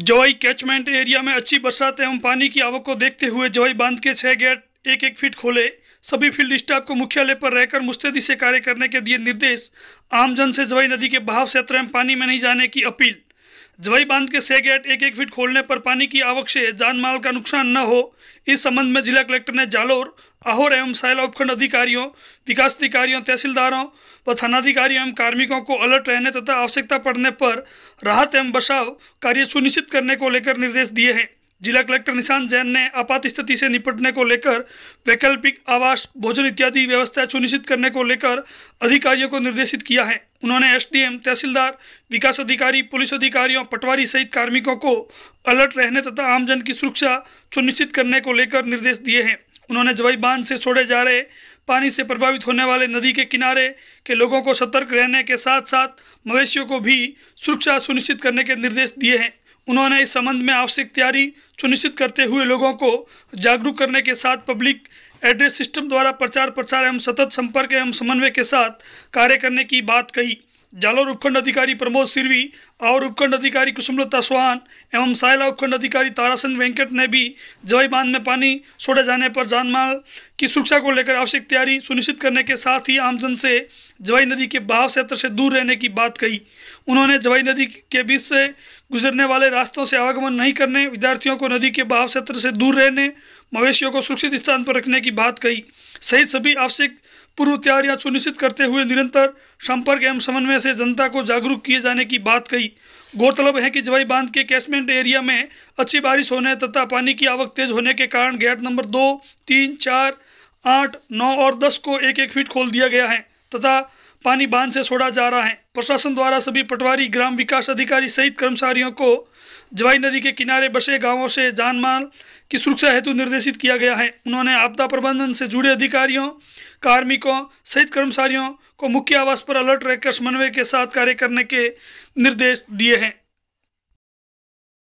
जवाई catchment area में अच्छी बरसात एवं पानी की आवक को देखते हुए जवाई बांध के छह गेट एक एक फीट खोले सभी फील्ड स्टाफ को मुख्यालय पर रहकर मुस्तैदी से कार्य करने के दिए निर्देश आमजन से जवाई नदी के बहाव क्षेत्र में पानी में नहीं जाने की अपील जवाई बांध के से गेट एक एक फीट खोलने पर पानी की आवक से जानमाल का नुकसान न हो इस संबंध में जिला कलेक्टर ने जालोर आहोर एवं सायला उपखंड अधिकारियों विकास अधिकारियों तहसीलदारों व थानाधिकारी एवं कार्मिकों को अलर्ट रहने तथा आवश्यकता पड़ने पर राहत एवं बचाव कार्य सुनिश्चित करने को लेकर निर्देश दिए हैं जिला कलेक्टर निशांत जैन ने आपात स्थिति से निपटने को लेकर वैकल्पिक आवास भोजन इत्यादि व्यवस्था सुनिश्चित करने को लेकर अधिकारियों को निर्देशित किया है उन्होंने एसडीएम तहसीलदार विकास अधिकारी पुलिस अधिकारियों पटवारी सहित कार्मिकों को अलर्ट रहने तथा आमजन की सुरक्षा सुनिश्चित करने को लेकर निर्देश दिए हैं उन्होंने जवाई बांध से छोड़े जा रहे पानी से प्रभावित होने वाले नदी के किनारे के लोगों को सतर्क रहने के साथ साथ मवेशियों को भी सुरक्षा सुनिश्चित करने के निर्देश दिए हैं उन्होंने इस संबंध में आवश्यक तैयारी सुनिश्चित करते हुए लोगों को जागरूक करने के साथ पब्लिक एड्रेस सिस्टम द्वारा प्रचार प्रसार एवं सतत संपर्क एवं समन्वय के साथ कार्य करने की बात कही जालौर उपखंड अधिकारी प्रमोद सिरवी और उपखंड अधिकारी कुसुमलता सुहान एवं सायला उपखंड अधिकारी तारासन वेंकट ने भी जवाई बांध में पानी छोड़े जाने पर जानमाल की सुरक्षा को लेकर आवश्यक तैयारी सुनिश्चित करने के साथ ही आमजन से जवाई नदी के बहाव क्षेत्र से दूर रहने की बात कही उन्होंने जवाई नदी के बीच से गुजरने वाले रास्तों से आवागमन नहीं करने विद्यार्थियों को नदी के बहाव क्षेत्र से दूर रहने मवेशियों को सुरक्षित स्थान पर रखने की बात कही सहित सभी आवश्यक पूर्व तैयारियां सुनिश्चित करते हुए निरंतर संपर्क एवं समन्वय से जनता को जागरूक किए जाने की बात कही गौरतलब है कि जवाई बांध के कैसमेंट एरिया में अच्छी बारिश होने तथा पानी की आवक तेज होने के कारण गेट नंबर दो तीन चार आठ नौ और दस को एक एक फीट खोल दिया गया है तथा पानी बांध से छोड़ा जा रहा है प्रशासन द्वारा सभी पटवारी ग्राम विकास अधिकारी सहित कर्मचारियों को जवाई नदी के किनारे बसे गांवों से जान माल की सुरक्षा हेतु निर्देशित किया गया है उन्होंने आपदा प्रबंधन से जुड़े अधिकारियों कार्मिकों सहित कर्मचारियों को मुख्य आवास पर अलर्ट रहकर समन्वय के साथ कार्य करने के निर्देश दिए हैं